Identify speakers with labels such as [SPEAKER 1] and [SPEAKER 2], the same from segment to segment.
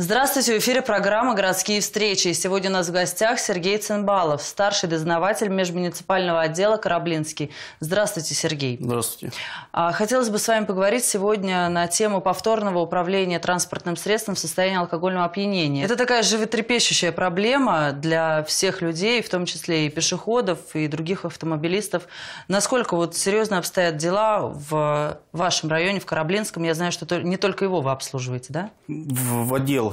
[SPEAKER 1] Здравствуйте, в эфире программа «Городские встречи». И сегодня у нас в гостях Сергей Цимбалов, старший дознаватель межмуниципального отдела «Кораблинский». Здравствуйте, Сергей. Здравствуйте. А, хотелось бы с вами поговорить сегодня на тему повторного управления транспортным средством в состоянии алкогольного опьянения. Это такая животрепещущая проблема для всех людей, в том числе и пешеходов, и других автомобилистов. Насколько вот серьезно обстоят дела в вашем районе, в Кораблинском? Я знаю, что не только его вы обслуживаете, да?
[SPEAKER 2] В отдел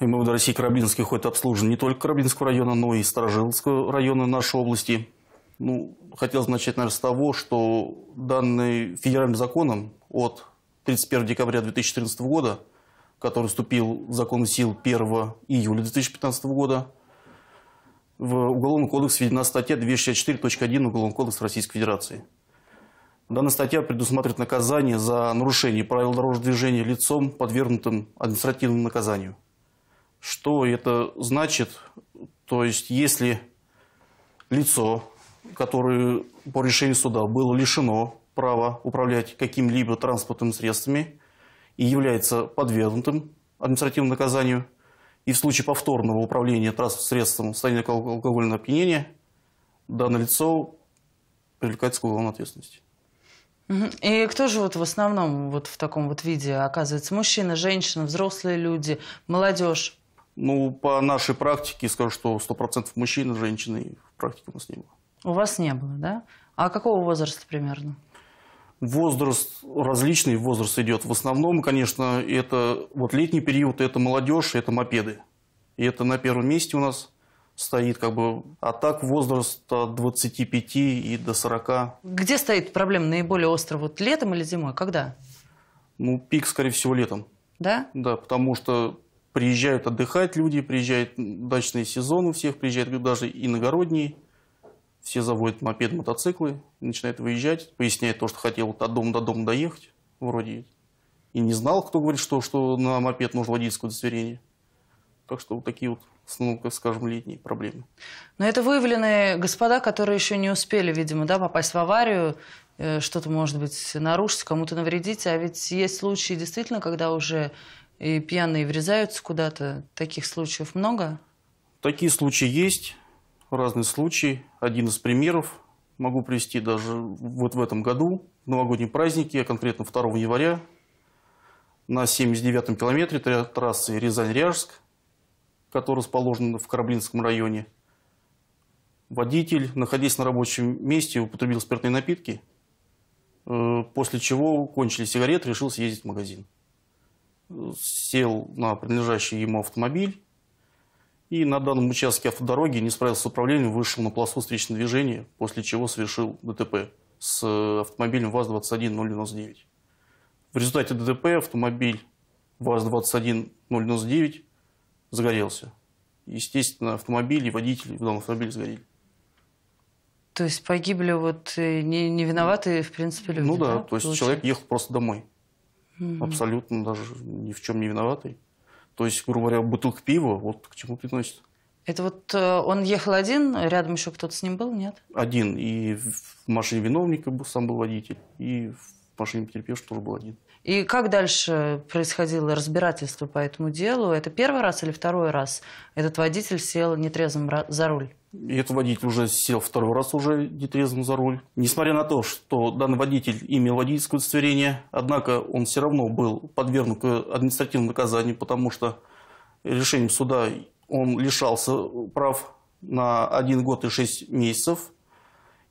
[SPEAKER 2] МВД России Карабинский ходит обслужен не только Карабинского района, но и Старожилского района нашей области. Ну, хотел начать, наверное, с того, что данный федеральным законом от 31 декабря 2014 года, который вступил в закон сил 1 июля 2015 года, в Уголовный кодекс введена статья 264.1 Уголовного кодекса Российской Федерации. Данная статья предусматривает наказание за нарушение правил дорожного движения лицом, подвергнутым административному наказанию – что это значит? То есть, если лицо, которое по решению суда было лишено права управлять каким-либо транспортным средствами и является подвергнутым административному наказанию, и в случае повторного управления транспортным средством в состоянии алкогольного опьянения, данное лицо привлекается к уголовной ответственности.
[SPEAKER 1] И кто же вот в основном вот в таком вот виде оказывается? Мужчины, женщины, взрослые люди, молодежь?
[SPEAKER 2] Ну, по нашей практике скажу, что 100% мужчин и женщин и практике у нас не было.
[SPEAKER 1] У вас не было, да? А какого возраста примерно?
[SPEAKER 2] Возраст различный, возраст идет. В основном, конечно, это вот летний период, это молодежь, это мопеды. И это на первом месте у нас стоит как бы, а так возраст от 25 и до 40.
[SPEAKER 1] Где стоит проблема наиболее остро, вот летом или зимой, когда?
[SPEAKER 2] Ну, пик, скорее всего, летом. Да? Да, потому что приезжают отдыхать люди, приезжают дачные сезоны, у всех приезжают даже иногородние. Все заводят мопед, мотоциклы, начинают выезжать, поясняют то, что хотел от дома до дома доехать, вроде и не знал, кто говорит, что, что на мопед нужно водительское удостоверение. Так что вот такие вот ну, скажем, летние проблемы.
[SPEAKER 1] Но это выявленные господа, которые еще не успели, видимо, да, попасть в аварию, э, что-то, может быть, нарушить, кому-то навредить. А ведь есть случаи, действительно, когда уже и пьяные врезаются куда-то. Таких случаев много?
[SPEAKER 2] Такие случаи есть, разные случаи. Один из примеров могу привести даже вот в этом году, в новогодние праздники, а конкретно 2 января, на 79-м километре трассы Рязань-Ряжск, который расположен в Кораблинском районе. Водитель, находясь на рабочем месте, употребил спиртные напитки, э, после чего кончили сигареты, решил съездить в магазин сел на принадлежащий ему автомобиль и на данном участке автодороги не справился с управлением, вышел на полосу встречного движения, после чего совершил ДТП с э, автомобилем ВАЗ-21099. В результате ДТП автомобиль ВАЗ-21099 загорелся. Естественно, автомобиль и водитель в данном автомобиле сгорели.
[SPEAKER 1] То есть погибли вот э, не, не виноватые, в принципе, люди, Ну да, да то есть получается? человек
[SPEAKER 2] ехал просто домой угу. абсолютно даже ни в чем не виноватый. То есть, грубо говоря, бутылка пива вот к чему приносит.
[SPEAKER 1] Это вот э, он ехал один, рядом еще кто-то с ним был, нет?
[SPEAKER 2] Один. И в машине виновника был, сам был водитель, и в машине потерпевшего тоже был один.
[SPEAKER 1] И как дальше происходило разбирательство по этому делу? Это первый раз или второй раз этот водитель сел нетрезвым за руль?
[SPEAKER 2] И этот водитель уже сел второй раз уже нетрезвым за руль. Несмотря на то, что данный водитель имел водительское удостоверение, однако он все равно был подвергнут административному наказанию, потому что решением суда он лишался прав на один год и шесть месяцев.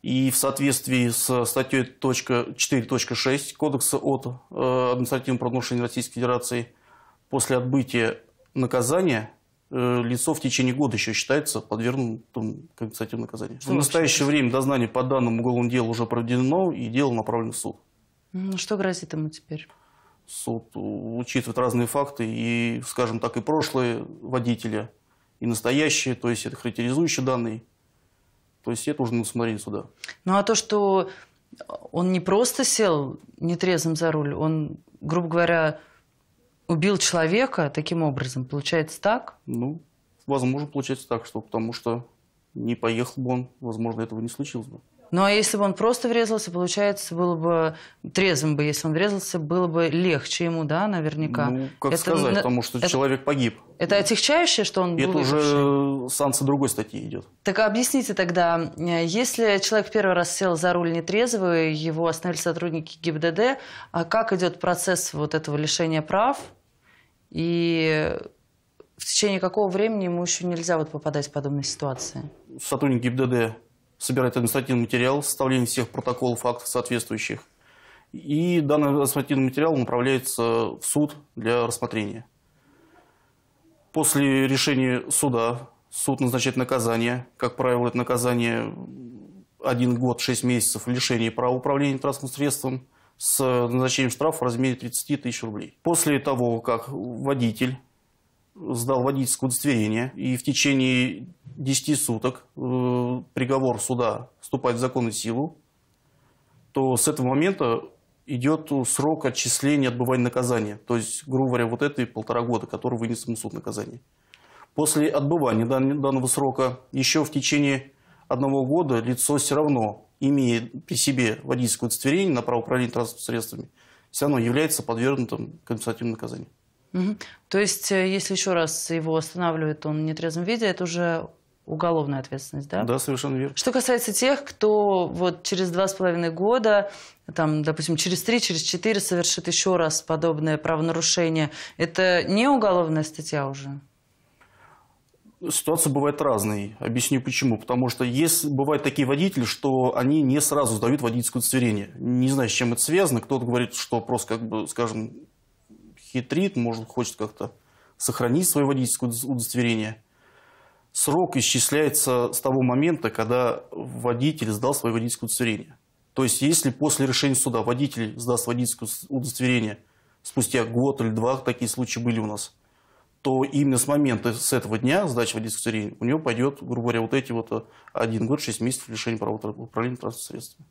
[SPEAKER 2] И в соответствии с статьей 4.6 Кодекса от э, административного правонарушения Российской Федерации после отбытия наказания – Э, лицо в течение года еще считается подвергнутым компенсативному наказанию. Что в настоящее считаете? время дознание по данному уголовному делу уже проведено, и дело направлено в суд.
[SPEAKER 1] Ну, что грозит ему теперь?
[SPEAKER 2] Суд учитывает разные факты, и, скажем так, и прошлое водителя, и настоящее, то есть это характеризующие данные. То есть это уже на усмотрение суда.
[SPEAKER 1] Ну а то, что он не просто сел нетрезвым за руль, он, грубо говоря, убил человека таким образом. Получается так?
[SPEAKER 2] Ну, возможно, получается так, что потому что не поехал бы он, возможно, этого не случилось бы.
[SPEAKER 1] Ну, а если бы он просто врезался, получается, было бы трезвым бы, если он врезался, было бы легче ему, да, наверняка. Ну, как это, сказать, на... потому что это... человек погиб. Это отягчающее, что он Это был
[SPEAKER 2] уже санкция другой статьи идет.
[SPEAKER 1] Так объясните тогда, если человек первый раз сел за руль нетрезвый, его остановили сотрудники ГИБДД, а как идет процесс вот этого лишения прав? И в течение какого времени ему еще нельзя вот попадать в подобные ситуации?
[SPEAKER 2] Сотрудник ГИБДД собирает административный материал, составление всех протоколов, актов соответствующих. И данный административный материал направляется в суд для рассмотрения. После решения суда суд назначает наказание. Как правило, это наказание один год, шесть месяцев лишения права управления транспортным средством – с назначением штрафа в размере 30 тысяч рублей. После того, как водитель сдал водительское удостоверение, и в течение 10 суток э, приговор суда вступает в законную силу, то с этого момента идет срок отчисления отбывания наказания. То есть, грубо говоря, вот этой полтора года, который вынес ему суд наказание. После отбывания данного срока еще в течение одного года лицо все равно имея при себе водительское удостоверение на право управления транспортными средствами, все равно является подвергнутым компенсативному наказанию.
[SPEAKER 1] Угу. То есть, э, если еще раз его останавливают он в нетрезвом виде, это уже уголовная ответственность,
[SPEAKER 2] да? Да, совершенно верно.
[SPEAKER 1] Что касается тех, кто вот через два с половиной года, там, допустим, через три, через четыре совершит еще раз подобное правонарушение, это не уголовная статья уже?
[SPEAKER 2] Ситуация бывает разной. Объясню почему. Потому что есть, бывают такие водители, что они не сразу сдают водительское удостоверение. Не знаю, с чем это связано. Кто-то говорит, что просто, как бы, скажем, хитрит, может, хочет как-то сохранить свое водительское удостоверение. Срок исчисляется с того момента, когда водитель сдал свое водительское удостоверение. То есть, если после решения суда водитель сдаст водительское удостоверение спустя год или два, такие случаи были у нас – что именно с момента, с этого дня сдачи водительской цели у него пойдет, грубо говоря, вот эти вот э, один год, шесть месяцев лишения права управления транспортными средствами.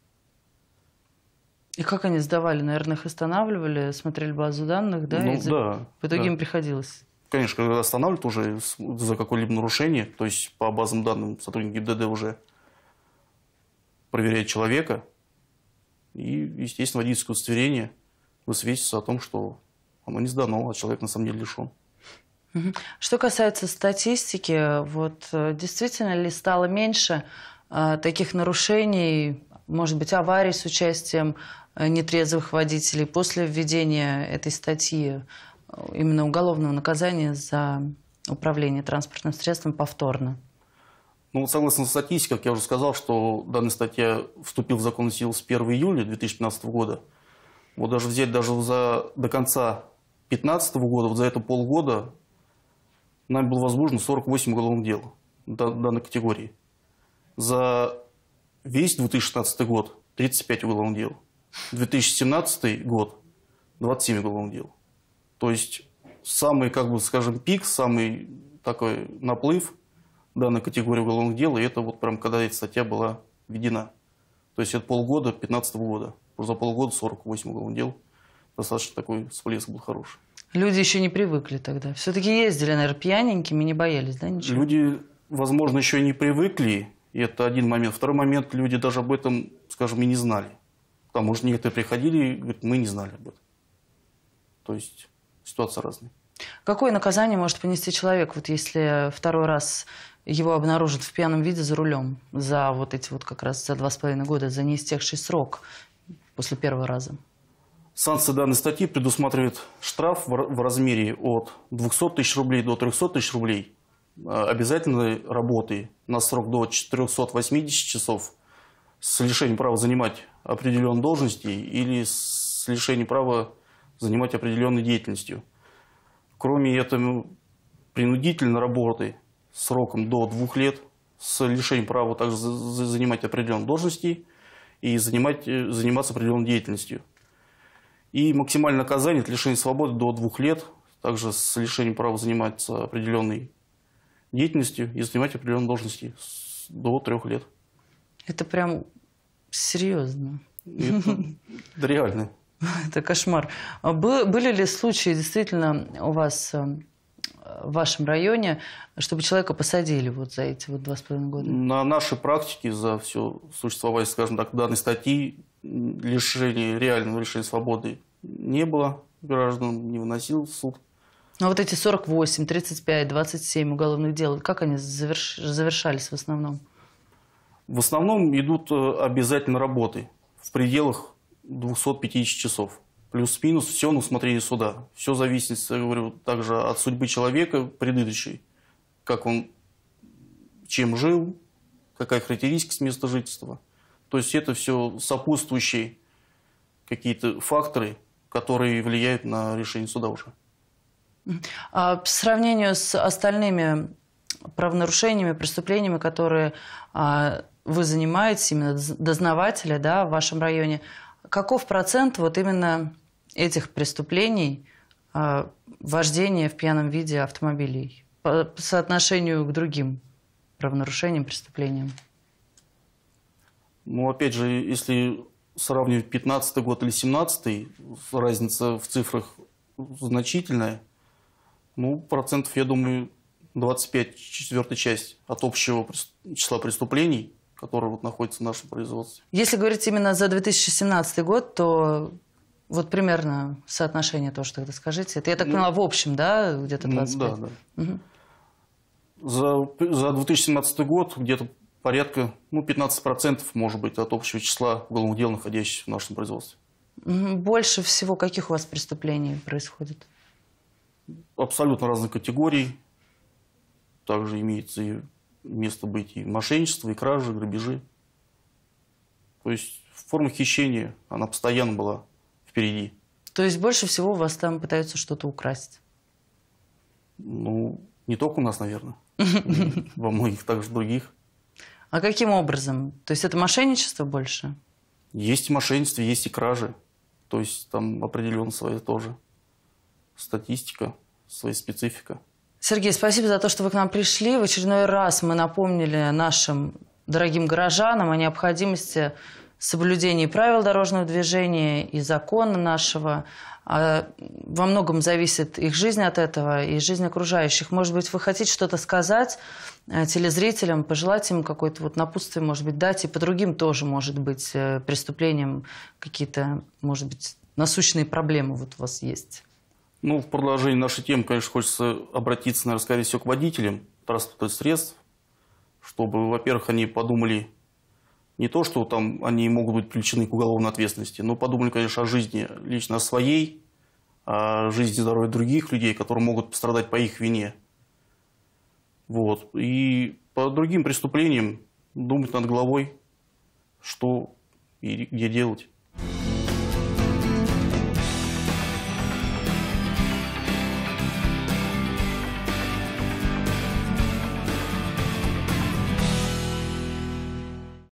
[SPEAKER 1] И как они сдавали? Наверное, их останавливали, смотрели базу данных, да? Ну, за... да. В итоге да. им приходилось.
[SPEAKER 2] Конечно, когда останавливают уже за какое-либо нарушение, то есть по базам данным сотрудник ГИБДД уже проверяет человека, и, естественно, водительское удостоверение высвечивается о том, что оно не сдано, а человек на самом деле лишен.
[SPEAKER 1] Что касается статистики, вот э, действительно ли стало меньше э, таких нарушений, может быть, аварий с участием э, нетрезвых водителей после введения этой статьи именно уголовного наказания за управление транспортным средством повторно?
[SPEAKER 2] Ну, согласно статистике, как я уже сказал, что данная статья вступила в закон силу с 1 июля 2015 года. Вот даже взять даже за, до конца 2015 года, вот за это полгода нами было возбуждено 48 уголовных дел данной категории. За весь 2016 год 35 уголовных дел. 2017 год 27 уголовных дел. То есть самый, как бы скажем, пик, самый такой наплыв данной категории уголовных дел, и это вот прям когда эта статья была введена. То есть это полгода 2015 года. За полгода 48 уголовных дел. Достаточно такой всплеск был хороший.
[SPEAKER 1] Люди еще не привыкли тогда. Все-таки ездили, наверное, пьяненькими, не боялись, да, ничего?
[SPEAKER 2] Люди, возможно, еще и не привыкли. И это один момент. Второй момент, люди даже об этом, скажем, и не знали. Потому что некоторые приходили и говорят, мы не знали об этом. То есть ситуация разная.
[SPEAKER 1] Какое наказание может понести человек, вот если второй раз его обнаружат в пьяном виде за рулем за вот эти вот как раз за два с половиной года, за неистекший срок после первого раза?
[SPEAKER 2] Санкция данной статьи предусматривает штраф в размере от 200 тысяч рублей до 300 тысяч рублей э, обязательной работы на срок до 480 часов с лишением права занимать определенные должности или с лишением права занимать определенной деятельностью. Кроме этого, принудительной работы сроком до двух лет с лишением права также занимать определенные должности и занимать, э, заниматься определенной деятельностью. И максимальное наказание – это лишение свободы до двух лет, также с лишением права заниматься определенной деятельностью и занимать определенные должности до трех лет.
[SPEAKER 1] Это прям серьезно. Это, это реально. Это кошмар. А были ли случаи действительно у вас э, в вашем районе, чтобы человека посадили вот за эти вот два с половиной года?
[SPEAKER 2] На нашей практике за все существование, скажем так, данной статьи лишение, реального лишения свободы не было граждан, не выносил в суд.
[SPEAKER 1] А вот эти 48, 35, 27 уголовных дел, как они заверш... завершались в основном?
[SPEAKER 2] В основном идут э, обязательно работы в пределах 250 часов. Плюс-минус все на усмотрение суда. Все зависит, я говорю, также от судьбы человека предыдущей. Как он, чем жил, какая характеристика места жительства. То есть это все сопутствующие какие-то факторы – которые влияют на решение суда уже.
[SPEAKER 1] А по сравнению с остальными правонарушениями, преступлениями, которые а, вы занимаетесь, именно дознаватели да, в вашем районе, каков процент вот именно этих преступлений а, вождения в пьяном виде автомобилей по, по соотношению к другим правонарушениям, преступлениям?
[SPEAKER 2] Ну, опять же, если сравнивать 15 год или 17 разница в цифрах значительная. Ну, процентов, я думаю, 25, четвертая часть от общего числа преступлений, которые вот находятся в нашем производстве.
[SPEAKER 1] Если говорить именно за 2017 год, то вот примерно соотношение тоже тогда скажите. Это, я так ну, поняла, в общем, да, где-то 25? Ну, да, да.
[SPEAKER 2] Угу. За, за 2017 год где-то порядка ну, 15% может быть от общего числа уголовных дел, находящихся в нашем производстве.
[SPEAKER 1] Больше всего каких у вас преступлений происходит?
[SPEAKER 2] Абсолютно разных категорий. Также имеется и место быть и мошенничество, и кражи, и грабежи. То есть форма хищения, она постоянно была впереди.
[SPEAKER 1] То есть больше всего у вас там пытаются что-то украсть?
[SPEAKER 2] Ну, не только у нас, наверное. Во многих также других
[SPEAKER 1] а каким образом? То есть это мошенничество больше?
[SPEAKER 2] Есть мошенничество, есть и кражи. То есть там определенно своя тоже статистика, своя специфика.
[SPEAKER 1] Сергей, спасибо за то, что вы к нам пришли. В очередной раз мы напомнили нашим дорогим горожанам о необходимости соблюдения правил дорожного движения и закона нашего, а во многом зависит их жизнь от этого и жизнь окружающих. Может быть, вы хотите что-то сказать э, телезрителям, пожелать им какое то вот напутствие, может быть, дать, и по другим тоже, может быть, э, преступлениям какие-то, может быть, насущные проблемы вот у вас есть.
[SPEAKER 2] Ну, в продолжении нашей темы, конечно, хочется обратиться, наверное, скорее всего, к водителям транспортных средств, чтобы, во-первых, они подумали не то, что там они могут быть привлечены к уголовной ответственности, но подумали, конечно, о жизни, лично своей, о жизни здоровья других людей, которые могут пострадать по их вине. Вот. И по другим преступлениям думать над головой, что и где делать.